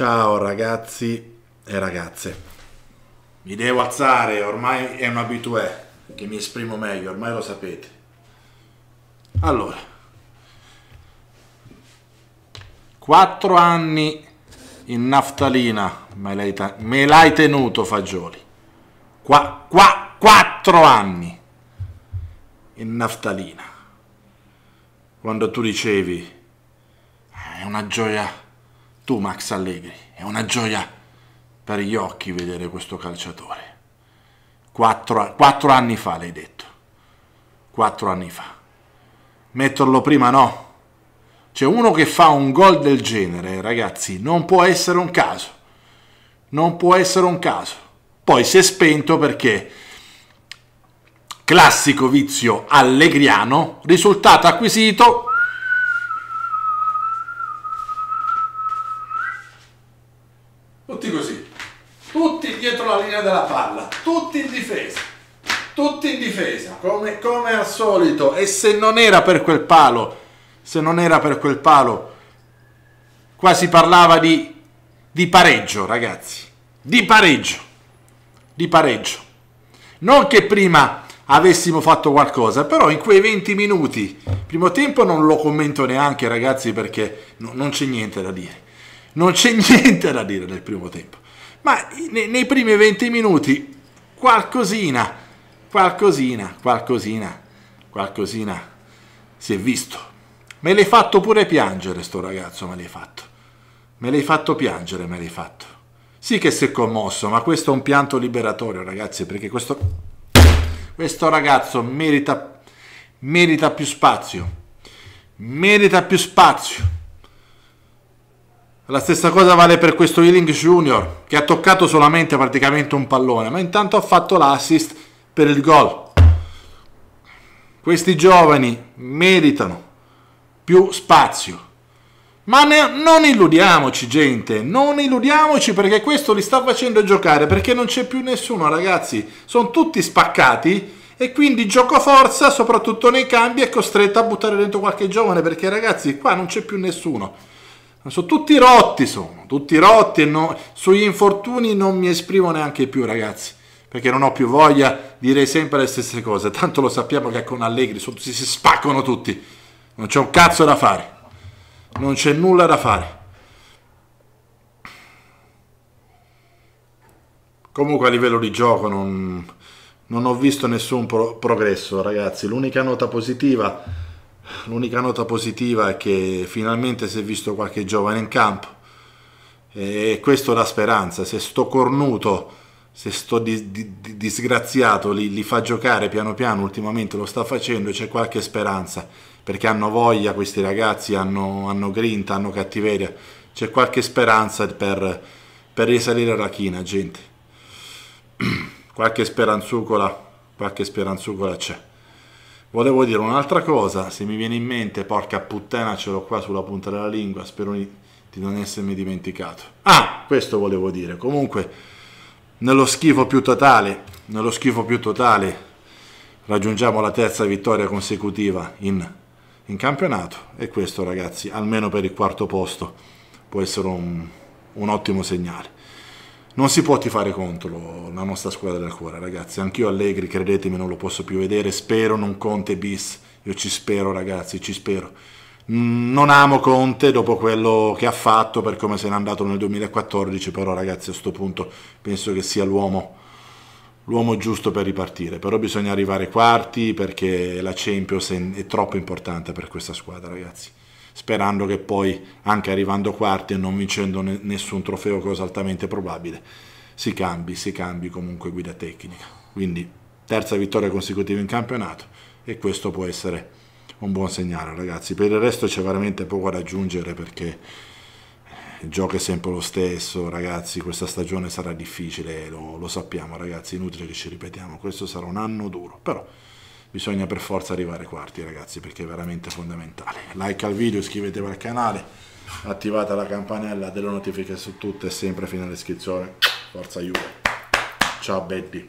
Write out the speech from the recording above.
Ciao ragazzi e ragazze. Mi devo alzare, ormai è un abitué che mi esprimo meglio, ormai lo sapete. Allora, 4 anni in naftalina me l'hai, me l'hai tenuto Fagioli. Qua, qua, 4 anni in naftalina. Quando tu dicevi, eh, è una gioia tu, Max Allegri, è una gioia per gli occhi vedere questo calciatore. Quattro, quattro anni fa, l'hai detto. Quattro anni fa. Metterlo prima no. C'è uno che fa un gol del genere, ragazzi, non può essere un caso. Non può essere un caso. Poi si è spento perché classico vizio allegriano, risultato acquisito la linea della palla, tutti in difesa, tutti in difesa, come, come al solito. E se non era per quel palo, se non era per quel palo, qua si parlava di, di pareggio, ragazzi, di pareggio, di pareggio. Non che prima avessimo fatto qualcosa, però in quei 20 minuti, primo tempo non lo commento neanche ragazzi perché no, non c'è niente da dire, non c'è niente da dire nel primo tempo ma nei primi 20 minuti qualcosina, qualcosina, qualcosina, qualcosina si è visto. Me l'hai fatto pure piangere sto ragazzo, me l'hai fatto. Me l'hai fatto piangere, me l'hai fatto. Sì che si è commosso, ma questo è un pianto liberatorio, ragazzi, perché questo, questo ragazzo merita, merita più spazio. Merita più spazio. La stessa cosa vale per questo Ealing Junior, che ha toccato solamente praticamente un pallone, ma intanto ha fatto l'assist per il gol. Questi giovani meritano più spazio. Ma ne, non illudiamoci, gente, non illudiamoci perché questo li sta facendo giocare, perché non c'è più nessuno, ragazzi. Sono tutti spaccati e quindi gioco forza, soprattutto nei cambi, è costretto a buttare dentro qualche giovane perché, ragazzi, qua non c'è più nessuno. Sono tutti rotti, sono tutti rotti. E no, sugli infortuni non mi esprimo neanche più, ragazzi, perché non ho più voglia di dire sempre le stesse cose. Tanto lo sappiamo che con Allegri sotto si, si spaccano tutti. Non c'è un cazzo da fare, non c'è nulla da fare. Comunque a livello di gioco non, non ho visto nessun pro progresso, ragazzi. L'unica nota positiva L'unica nota positiva è che finalmente si è visto qualche giovane in campo e questo la speranza. Se sto cornuto, se sto di, di, di disgraziato, li, li, fa giocare piano piano, ultimamente lo sta facendo c'è qualche speranza perché hanno voglia questi ragazzi, hanno, hanno grinta, hanno cattiveria. C'è qualche speranza per, per risalire alla china, gente. Qualche speranzucola, qualche speranzucola c'è. Volevo dire un'altra cosa, se mi viene in mente, porca puttana, ce l'ho qua sulla punta della lingua, spero di non essermi dimenticato. Ah, questo volevo dire. Comunque, nello schifo più totale, nello schifo più totale, raggiungiamo la terza vittoria consecutiva in, in campionato e questo, ragazzi, almeno per il quarto posto, può essere un, un ottimo segnale non si può tifare contro la nostra squadra del cuore, ragazzi. Anch'io Allegri, credetemi, non lo posso più vedere. Spero non Conte bis. Io ci spero, ragazzi, ci spero. Mm, non amo Conte dopo quello che ha fatto, per come se n'è andato nel 2014, però ragazzi a questo punto penso che sia l'uomo, l'uomo giusto per ripartire. Però bisogna arrivare quarti perché la Champions è troppo importante per questa squadra, ragazzi sperando che poi anche arrivando quarti e non vincendo nessun trofeo, cosa altamente probabile, si cambi, si cambi comunque guida tecnica. Quindi terza vittoria consecutiva in campionato e questo può essere un buon segnale ragazzi. Per il resto c'è veramente poco da aggiungere perché il gioco è sempre lo stesso ragazzi, questa stagione sarà difficile, lo, lo sappiamo ragazzi, inutile che ci ripetiamo, questo sarà un anno duro, però bisogna per forza arrivare quarti ragazzi perché è veramente fondamentale like al video iscrivetevi al canale attivate la campanella delle notifiche su tutto e sempre fino all'iscrizione forza Juve ciao Betty